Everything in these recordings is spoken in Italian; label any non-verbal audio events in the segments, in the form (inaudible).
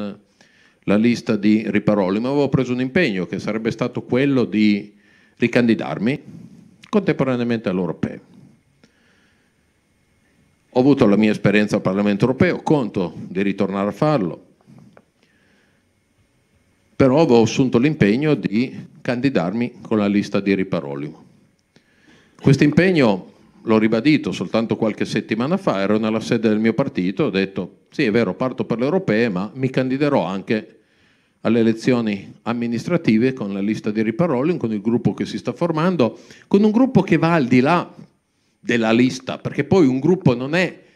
Eh, la lista di Riparoli, ma avevo preso un impegno che sarebbe stato quello di ricandidarmi contemporaneamente all'Europeo. Ho avuto la mia esperienza al Parlamento Europeo, conto di ritornare a farlo, però avevo assunto l'impegno di candidarmi con la lista di Riparoli. Questo impegno l'ho ribadito soltanto qualche settimana fa, ero nella sede del mio partito, ho detto sì è vero parto per le europee ma mi candiderò anche alle elezioni amministrative con la lista di Riparolin, con il gruppo che si sta formando, con un gruppo che va al di là della lista, perché poi un gruppo non è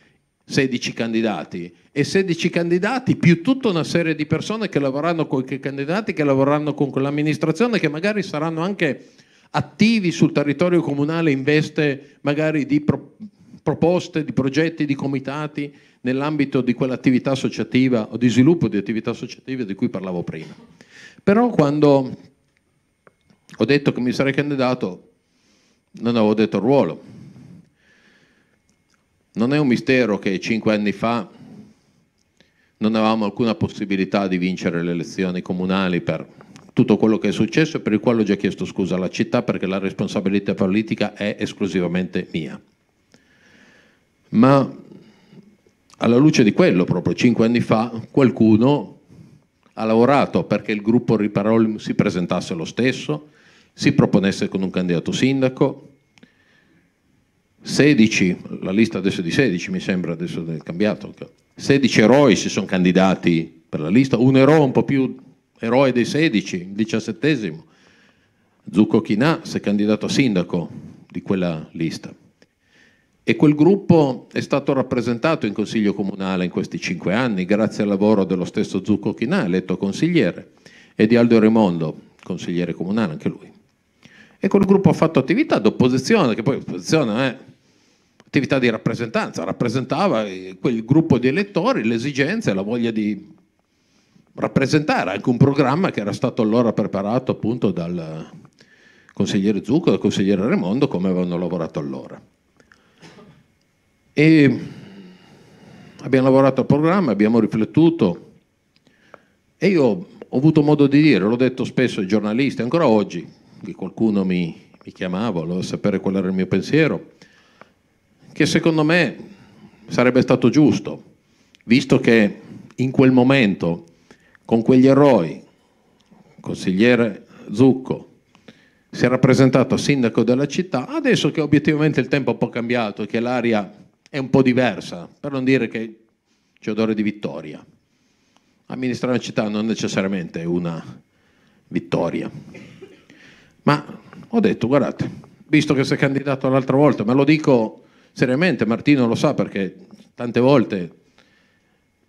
16 candidati è 16 candidati più tutta una serie di persone che lavoreranno con i candidati, che lavoreranno con quell'amministrazione, che magari saranno anche attivi sul territorio comunale in veste magari di pro- proposte, di progetti, di comitati nell'ambito di quell'attività associativa o di sviluppo di attività associative di cui parlavo prima. Però quando ho detto che mi sarei candidato non avevo detto il ruolo. Non è un mistero che cinque anni fa non avevamo alcuna possibilità di vincere le elezioni comunali per tutto quello che è successo e per il quale ho già chiesto scusa alla città perché la responsabilità politica è esclusivamente mia. Ma alla luce di quello, proprio cinque anni fa, qualcuno ha lavorato perché il gruppo Riparol si presentasse lo stesso, si proponesse con un candidato sindaco. 16, la lista adesso è di 16 mi sembra, adesso è cambiato, 16 eroi si sono candidati per la lista, un eroe un po' più eroe dei 16, il diciassettesimo. Zucco Chinà si è candidato a sindaco di quella lista. E quel gruppo è stato rappresentato in consiglio comunale in questi cinque anni, grazie al lavoro dello stesso Zucco Chinà, eletto consigliere, e di Aldo Raimondo, consigliere comunale anche lui. E quel gruppo ha fatto attività d'opposizione, che poi opposizione è eh, attività di rappresentanza, rappresentava eh, quel gruppo di elettori, le esigenze, la voglia di rappresentare anche un programma che era stato allora preparato appunto dal consigliere Zucco e dal consigliere Raimondo come avevano lavorato allora. E abbiamo lavorato al programma, abbiamo riflettuto e io ho avuto modo di dire, l'ho detto spesso ai giornalisti, ancora oggi, che qualcuno mi, mi chiamava, voleva sapere qual era il mio pensiero, che secondo me sarebbe stato giusto, visto che in quel momento con quegli eroi, consigliere Zucco, si era presentato sindaco della città, adesso che obiettivamente il tempo è un po' cambiato, che l'aria è un po' diversa, per non dire che c'è odore di vittoria. Amministrare una città non necessariamente è una vittoria. Ma ho detto, guardate, visto che si è candidato l'altra volta, ma lo dico seriamente, Martino lo sa perché tante volte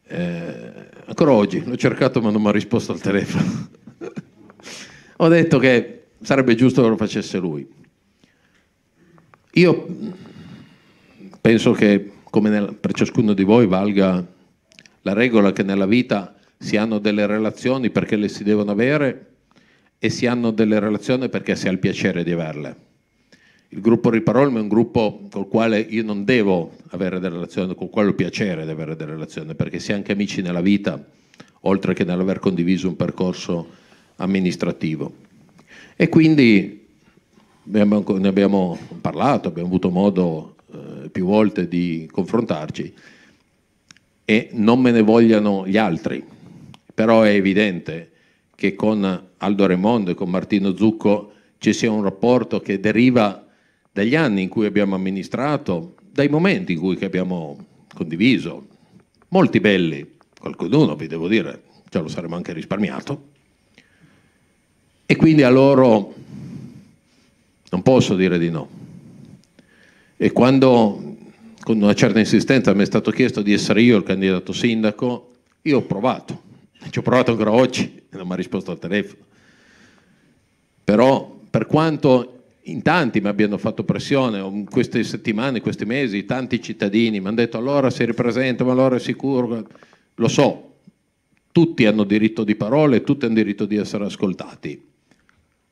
eh, ancora oggi, l'ho cercato ma non mi ha risposto al telefono. (laughs) ho detto che sarebbe giusto che lo facesse lui. Io penso che, come nel, per ciascuno di voi, valga la regola che nella vita si hanno delle relazioni perché le si devono avere e si hanno delle relazioni perché si ha il piacere di averle il gruppo Riparolme è un gruppo col quale io non devo avere delle relazioni, con quale ho piacere di avere delle relazioni, perché si è anche amici nella vita, oltre che nell'aver condiviso un percorso amministrativo. E quindi ne abbiamo parlato, abbiamo avuto modo eh, più volte di confrontarci e non me ne vogliano gli altri, però è evidente che con Aldo Remondo e con Martino Zucco ci sia un rapporto che deriva da dagli anni in cui abbiamo amministrato, dai momenti in cui abbiamo condiviso, molti belli, qualcuno vi devo dire, ce lo saremmo anche risparmiato, e quindi a loro non posso dire di no. E quando con una certa insistenza mi è stato chiesto di essere io il candidato sindaco, io ho provato, ci ho provato ancora oggi e non mi ha risposto al telefono. Però per quanto in tanti mi abbiano fatto pressione, in queste settimane, in questi mesi, tanti cittadini mi hanno detto allora si ripresenta, ma allora è sicuro. Lo so, tutti hanno diritto di parole, tutti hanno diritto di essere ascoltati.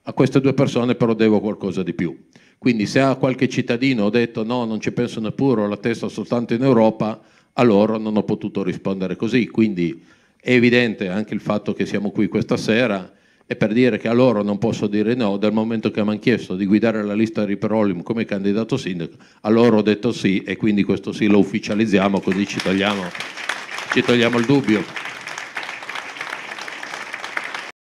A queste due persone però devo qualcosa di più. Quindi se a qualche cittadino ho detto no, non ci penso neppure, ho la testa soltanto in Europa, a loro non ho potuto rispondere così. Quindi è evidente anche il fatto che siamo qui questa sera e per dire che a loro non posso dire no, dal momento che mi hanno chiesto di guidare la lista di Perolium come candidato sindaco, a loro ho detto sì e quindi questo sì lo ufficializziamo così ci togliamo, ci togliamo il dubbio.